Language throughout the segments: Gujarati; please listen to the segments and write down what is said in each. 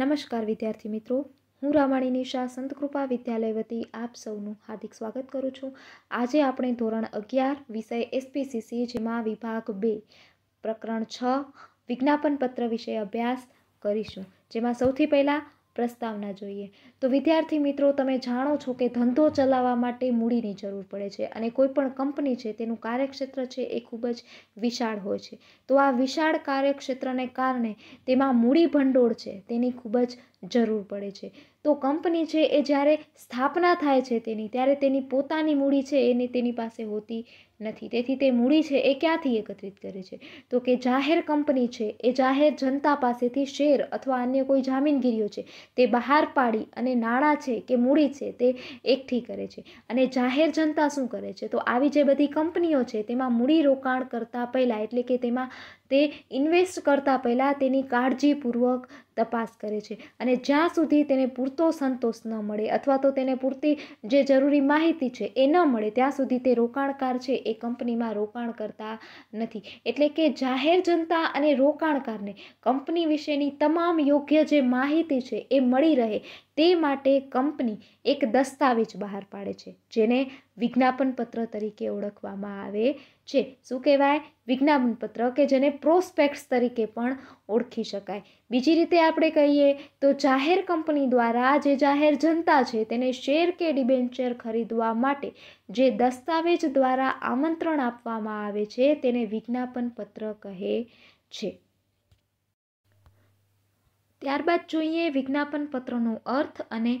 નમસ્કાર વિદ્યાર્થી મિત્રો હું રામાણી નિશા સંતકૃપા વિદ્યાલય વતી આપ સૌનું હાર્દિક સ્વાગત કરું છું આજે આપણે ધોરણ અગિયાર વિષય એસપીસીસી જેમાં વિભાગ બે પ્રકરણ છ વિજ્ઞાપન પત્ર વિષય અભ્યાસ કરીશું જેમાં સૌથી પહેલાં પ્રસ્તાવના જોઈએ તો વિદ્યાર્થી મિત્રો તમે જાણો છો કે ધંધો ચલાવવા માટે મૂડીની જરૂર પડે છે અને કોઈપણ કંપની છે તેનું કાર્યક્ષેત્ર છે એ ખૂબ જ વિશાળ હોય છે તો આ વિશાળ કાર્યક્ષેત્રને કારણે તેમાં મૂડી ભંડોળ છે તેની ખૂબ જ જરૂર પડે છે તો કંપની છે એ જ્યારે સ્થાપના થાય છે તેની ત્યારે તેની પોતાની મૂડી છે એને તેની પાસે હોતી નથી તેથી તે મૂડી છે એ ક્યાંથી એકત્રિત કરે છે તો કે જાહેર કંપની છે એ જાહેર જનતા પાસેથી શેર અથવા અન્ય કોઈ જામીનગીરીઓ છે તે બહાર પાડી અને નાણાં છે કે મૂડી છે તે એકઠી કરે છે અને જાહેર જનતા શું કરે છે તો આવી જે બધી કંપનીઓ છે તેમાં મૂડી રોકાણ કરતાં પહેલાં એટલે કે તેમાં તે ઇન્વેસ્ટ કરતાં પહેલાં તેની કાળજીપૂર્વક તપાસ કરે છે અને જ્યાં સુધી તેને પૂરતો સંતોષ ન મળે અથવા તો તેને પૂરતી જે જરૂરી માહિતી છે એ ન મળે ત્યાં સુધી તે રોકાણકાર છે એ કંપનીમાં રોકાણ કરતા નથી એટલે કે જાહેર જનતા અને રોકાણકારને કંપની વિશેની તમામ યોગ્ય જે માહિતી છે એ મળી રહે તે માટે કંપની એક દસ્તાવેજ બહાર પાડે છે જેને વિજ્ઞાપન પત્ર તરીકે ઓળખવામાં આવે છે શું કહેવાય વિજ્ઞાપન પત્ર કે જેને પ્રોસ્પેક્ટ્સ તરીકે પણ ઓળખી શકાય બીજી રીતે આપણે કહીએ તો જાહેર કંપની દ્વારા જે જાહેર જનતા છે તેને શેર કે ડિબેન્ચર ખરીદવા માટે જે દસ્તાવેજ દ્વારા આમંત્રણ આપવામાં આવે છે તેને વિજ્ઞાપન પત્ર કહે છે ત્યારબાદ જોઈએ વિજ્ઞાપન પત્રનો અર્થ અને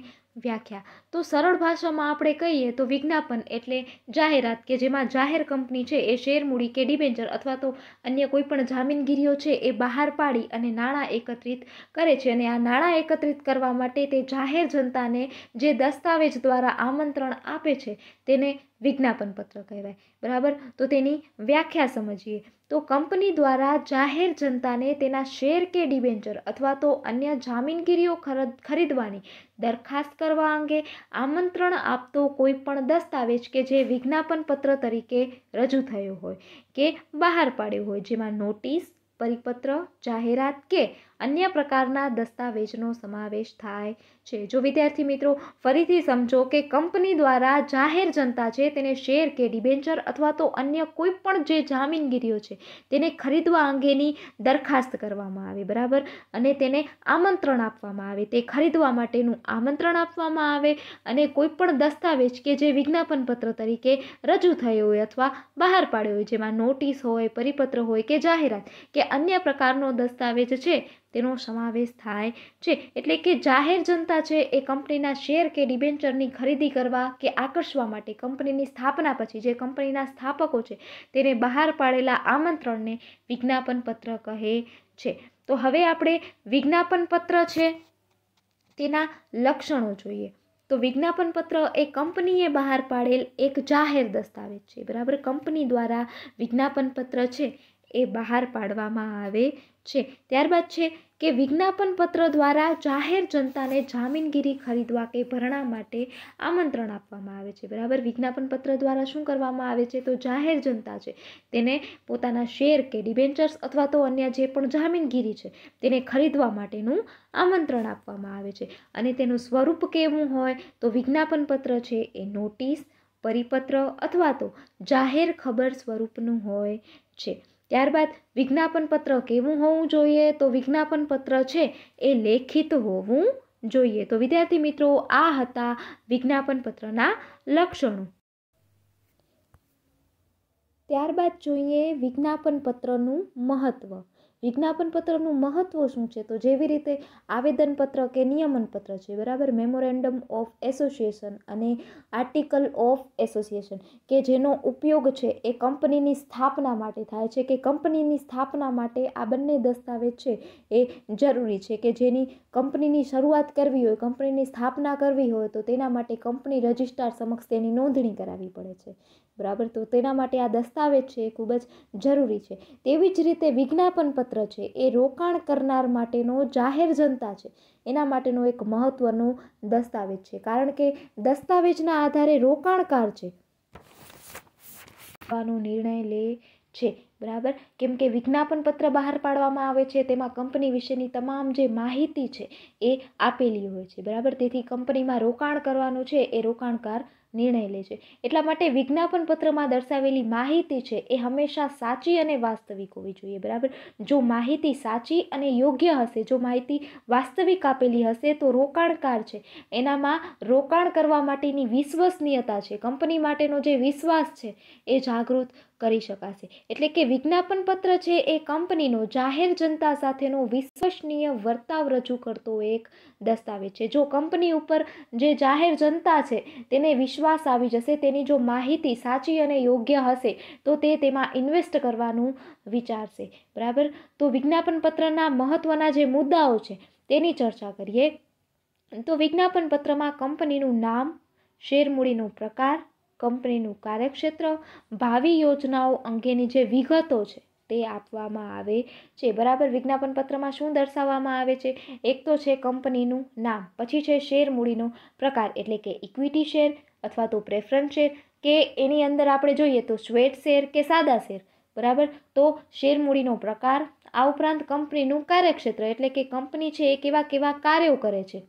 વ્યાખ્યા તો સરળ ભાષામાં આપણે કહીએ તો વિજ્ઞાપન એટલે જાહેરાત કે જેમાં જાહેર કંપની છે એ શેરમૂડી કે ડિબેન્ચર અથવા તો અન્ય કોઈપણ જામીનગીરીઓ છે એ બહાર પાડી અને નાણાં એકત્રિત કરે છે અને આ નાણાં એકત્રિત કરવા માટે તે જાહેર જનતાને જે દસ્તાવેજ દ્વારા આમંત્રણ આપે છે તેને વિજ્ઞાપન પત્ર કહેવાય બરાબર તો તેની વ્યાખ્યા સમજીએ તો કંપની દ્વારા જાહેર જનતાને તેના શેર કે ડિબેન્ચર અથવા તો અન્ય જામીનગીરીઓ ખરીદવાની દરખાસ્ત કરવા અંગે આમંત્રણ આપતો કોઈ પણ દસ્તાવેજ કે જે વિજ્ઞાપન પત્ર તરીકે રજૂ થયો હોય કે બહાર પાડ્યો હોય જેમાં નોટિસ પરિપત્ર જાહેરાત કે અન્ય પ્રકારના દસ્તાવેજનો સમાવેશ થાય છે જો વિદ્યાર્થી મિત્રો ફરીથી સમજો કે કંપની દ્વારા જાહેર જનતા છે તેને શેર કે ડિબેન્ચર અથવા તો અન્ય કોઈ પણ જે જામીનગીરીઓ છે તેને ખરીદવા અંગેની દરખાસ્ત કરવામાં આવે બરાબર અને તેને આમંત્રણ આપવામાં આવે તે ખરીદવા માટેનું આમંત્રણ આપવામાં આવે અને કોઈ પણ દસ્તાવેજ કે જે વિજ્ઞાપન પત્ર તરીકે રજૂ થયો હોય અથવા બહાર પાડ્યો હોય જેમાં નોટિસ હોય પરિપત્ર હોય કે જાહેરાત કે અન્ય પ્રકારનો દસ્તાવેજ છે તેનો સમાવેશ થાય છે એટલે કે જાહેર જનતા છે એ કંપનીના શેર કે ડિબેન્ચરની ખરીદી કરવા કે આકર્ષવા માટે કંપનીની સ્થાપના પછી જે કંપનીના સ્થાપકો છે તેને બહાર પાડેલા આમંત્રણને વિજ્ઞાપન પત્ર કહે છે તો હવે આપણે વિજ્ઞાપન પત્ર છે તેના લક્ષણો જોઈએ તો વિજ્ઞાપન પત્ર એ કંપનીએ બહાર પાડેલ એક જાહેર દસ્તાવેજ છે બરાબર કંપની દ્વારા વિજ્ઞાપન પત્ર છે એ બહાર પાડવામાં આવે છે ત્યારબાદ છે કે વિજ્ઞાપન પત્ર દ્વારા જાહેર જનતાને જામીનગીરી ખરીદવા કે ભરણા માટે આમંત્રણ આપવામાં આવે છે બરાબર વિજ્ઞાપન પત્ર દ્વારા શું કરવામાં આવે છે તો જાહેર જનતા છે તેને પોતાના શેર કે ડિબેન્ચર્સ અથવા તો અન્ય જે પણ જામીનગીરી છે તેને ખરીદવા માટેનું આમંત્રણ આપવામાં આવે છે અને તેનું સ્વરૂપ કેવું હોય તો વિજ્ઞાપન પત્ર છે એ નોટિસ પરિપત્ર અથવા તો જાહેર ખબર સ્વરૂપનું હોય છે ત્યારબાદ વિજ્ઞાપન પત્ર કેવું હોવું જોઈએ તો વિજ્ઞાપન પત્ર છે એ લેખિત હોવું જોઈએ તો વિદ્યાર્થી મિત્રો આ હતા વિજ્ઞાપન પત્રના લક્ષણો ત્યારબાદ જોઈએ વિજ્ઞાપન પત્રનું મહત્ત્વ વિજ્ઞાપન પત્રનું મહત્ત્વ શું છે તો જેવી રીતે આવેદનપત્ર કે નિયમનપત્ર છે બરાબર મેમોરેન્ડમ ઓફ એસોસિએશન અને આર્ટિકલ ઓફ એસોસિએશન કે જેનો ઉપયોગ છે એ કંપનીની સ્થાપના માટે થાય છે કે કંપનીની સ્થાપના માટે આ બંને દસ્તાવેજ છે એ જરૂરી છે કે જેની કંપનીની શરૂઆત કરવી હોય કંપનીની સ્થાપના કરવી હોય તો તેના માટે કંપની રજિસ્ટ્રાર સમક્ષ તેની નોંધણી કરાવવી પડે છે બરાબર તો તેના માટે આ દસ્તાવેજ છે એ ખૂબ જ જરૂરી છે તેવી જ રીતે વિજ્ઞાપન પત્ર ક્ષેત્ર છે એ રોકાણ કરનાર માટેનો જાહેર જનતા છે એના માટેનો એક મહત્ત્વનો દસ્તાવેજ છે કારણ કે દસ્તાવેજના આધારે રોકાણકાર છે નિર્ણય લે છે બરાબર કેમ કે વિજ્ઞાપન પત્ર બહાર પાડવામાં આવે છે તેમાં કંપની વિશેની તમામ જે માહિતી છે એ આપેલી હોય છે બરાબર તેથી કંપનીમાં રોકાણ કરવાનું છે એ રોકાણકાર નિર્ણય લે છે એટલા માટે વિજ્ઞાપન પત્રમાં દર્શાવેલી માહિતી છે એ હંમેશા સાચી અને વાસ્તવિક હોવી જોઈએ બરાબર જો માહિતી સાચી અને યોગ્ય હશે જો માહિતી વાસ્તવિક આપેલી હશે તો રોકાણકાર છે એનામાં રોકાણ કરવા માટેની વિશ્વસનીયતા છે કંપની માટેનો જે વિશ્વાસ છે એ જાગૃત કરી શકાશે એટલે કે વિજ્ઞાપન પત્ર છે એ કંપનીનો જાહેર જનતા સાથેનો વિશ્વસનીય વર્તાવ રજૂ કરતો એક દસ્તાવેજ છે જો કંપની ઉપર જે જાહેર જનતા છે તેને વિશ્વ વિશ્વાસ આવી જશે તેની જો માહિતી સાચી અને યોગ્ય હશે તો તે તેમાં ઇન્વેસ્ટ કરવાનું વિચારશે બરાબર તો વિજ્ઞાપન પત્રના મહત્ત્વના જે મુદ્દાઓ છે તેની ચર્ચા કરીએ તો વિજ્ઞાપન પત્રમાં કંપનીનું નામ શેરમૂડીનો પ્રકાર કંપનીનું કાર્યક્ષેત્ર ભાવિ યોજનાઓ અંગેની જે વિગતો છે તે આપવામાં આવે છે બરાબર વિજ્ઞાપન પત્રમાં શું દર્શાવવામાં આવે છે એક તો છે કંપનીનું નામ પછી છે શેર મૂડીનો પ્રકાર એટલે કે ઇક્વિટી શેર અથવા તો પ્રેફરન્સ શેર કે એની અંદર આપણે જોઈએ તો સ્વેટ શેર કે સાદા શેર બરાબર તો શેરમૂડીનો પ્રકાર આ ઉપરાંત કંપનીનું કાર્યક્ષેત્ર એટલે કે કંપની છે એ કેવા કેવા કાર્યો કરે છે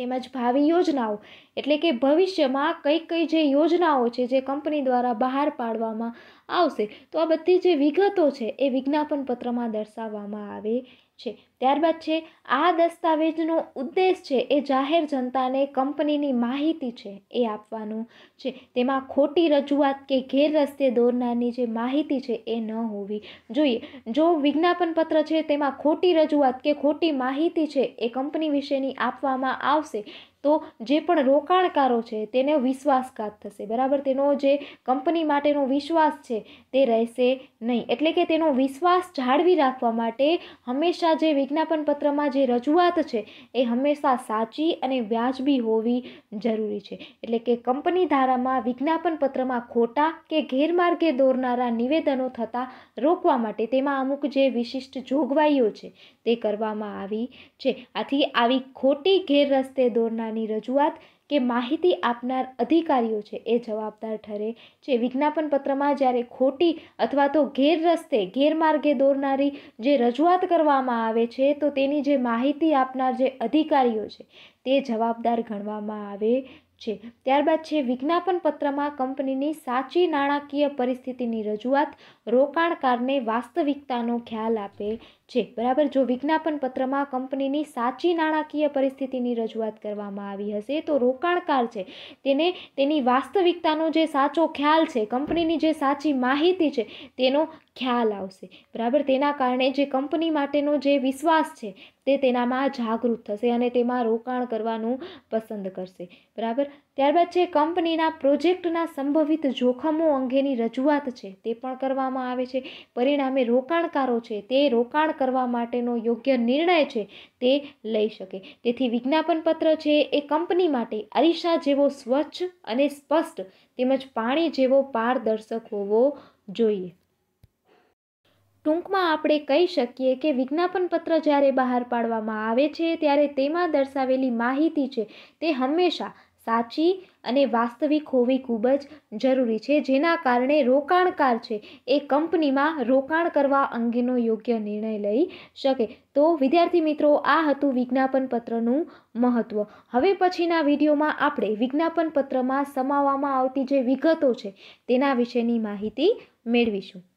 તેમજ ભાવિ યોજનાઓ એટલે કે ભવિષ્યમાં કઈ કઈ જે યોજનાઓ છે જે કંપની દ્વારા બહાર પાડવામાં આવશે તો આ બધી જે વિગતો છે એ વિજ્ઞાપન પત્રમાં દર્શાવવામાં આવે છે ત્યારબાદ છે આ દસ્તાવેજનો ઉદ્દેશ છે એ જાહેર જનતાને કંપનીની માહિતી છે એ આપવાનું છે તેમાં ખોટી રજૂઆત કે ગેરરસ્તે દોરનારની જે માહિતી છે એ ન હોવી જોઈએ જો વિજ્ઞાપન પત્ર છે તેમાં ખોટી રજૂઆત કે ખોટી માહિતી છે એ કંપની વિશેની આપવામાં આવશે તો જે પણ રોકાણકારો છે તેને વિશ્વાસઘાત થશે બરાબર તેનો જે કંપની માટેનો વિશ્વાસ છે તે રહેશે નહીં એટલે કે તેનો વિશ્વાસ જાળવી રાખવા માટે હંમેશા જે વિજ્ઞાપન પત્રમાં જે રજૂઆત છે એ હંમેશા સાચી અને વ્યાજબી હોવી જરૂરી છે એટલે કે કંપની ધારામાં વિજ્ઞાપન પત્રમાં ખોટા કે ગેરમાર્ગે દોરનારા નિવેદનો થતાં રોકવા માટે તેમાં અમુક જે વિશિષ્ટ જોગવાઈઓ છે તે કરવામાં આવી છે આથી આવી ખોટી ગેરરસ્તે દોરનાર કરવાની રજૂઆત કે માહિતી આપનાર અધિકારીઓ છે એ જવાબદાર ઠરે છે વિજ્ઞાપન પત્રમાં જ્યારે ખોટી અથવા તો ગેરરસ્તે ગેરમાર્ગે દોરનારી જે રજૂઆત કરવામાં આવે છે તો તેની જે માહિતી આપનાર જે અધિકારીઓ છે તે જવાબદાર ગણવામાં આવે છે ત્યારબાદ છે વિજ્ઞાપન પત્રમાં કંપનીની સાચી નાણાકીય પરિસ્થિતિની રજૂઆત રોકાણકારને વાસ્તવિકતાનો ખ્યાલ આપે છે બરાબર જો વિજ્ઞાપન પત્રમાં કંપનીની સાચી નાણાકીય પરિસ્થિતિની રજૂઆત કરવામાં આવી હશે તો રોકાણકાર છે તેને તેની વાસ્તવિકતાનો જે સાચો ખ્યાલ છે કંપનીની જે સાચી માહિતી છે તેનો ખ્યાલ આવશે બરાબર તેના કારણે જે કંપની માટેનો જે વિશ્વાસ છે તે તેનામાં જાગૃત થશે અને તેમાં રોકાણ કરવાનું પસંદ કરશે બરાબર ત્યારબાદ છે કંપનીના પ્રોજેક્ટના સંભવિત જોખમો અંગેની રજૂઆત છે તે પણ કરવામાં આવે છે પરિણામે રોકાણકારો છે તે રોકાણ કરવા માટેનો યોગ્ય નિર્ણય છે તે લઈ શકે તેથી વિજ્ઞાપનપત્ર છે એ કંપની માટે અરીસા જેવો સ્વચ્છ અને સ્પષ્ટ તેમજ પાણી જેવો પારદર્શક હોવો જોઈએ ટૂંકમાં આપણે કહી શકીએ કે વિજ્ઞાપનપત્ર જ્યારે બહાર પાડવામાં આવે છે ત્યારે તેમાં દર્શાવેલી માહિતી છે તે હંમેશા સાચી અને વાસ્તવિક હોવી ખૂબ જ જરૂરી છે જેના કારણે રોકાણકાર છે એ કંપનીમાં રોકાણ કરવા અંગેનો યોગ્ય નિર્ણય લઈ શકે તો વિદ્યાર્થી મિત્રો આ હતું વિજ્ઞાપન પત્રનું મહત્ત્વ હવે પછીના વિડીયોમાં આપણે વિજ્ઞાપન પત્રમાં સમાવવામાં આવતી જે વિગતો છે તેના વિશેની માહિતી મેળવીશું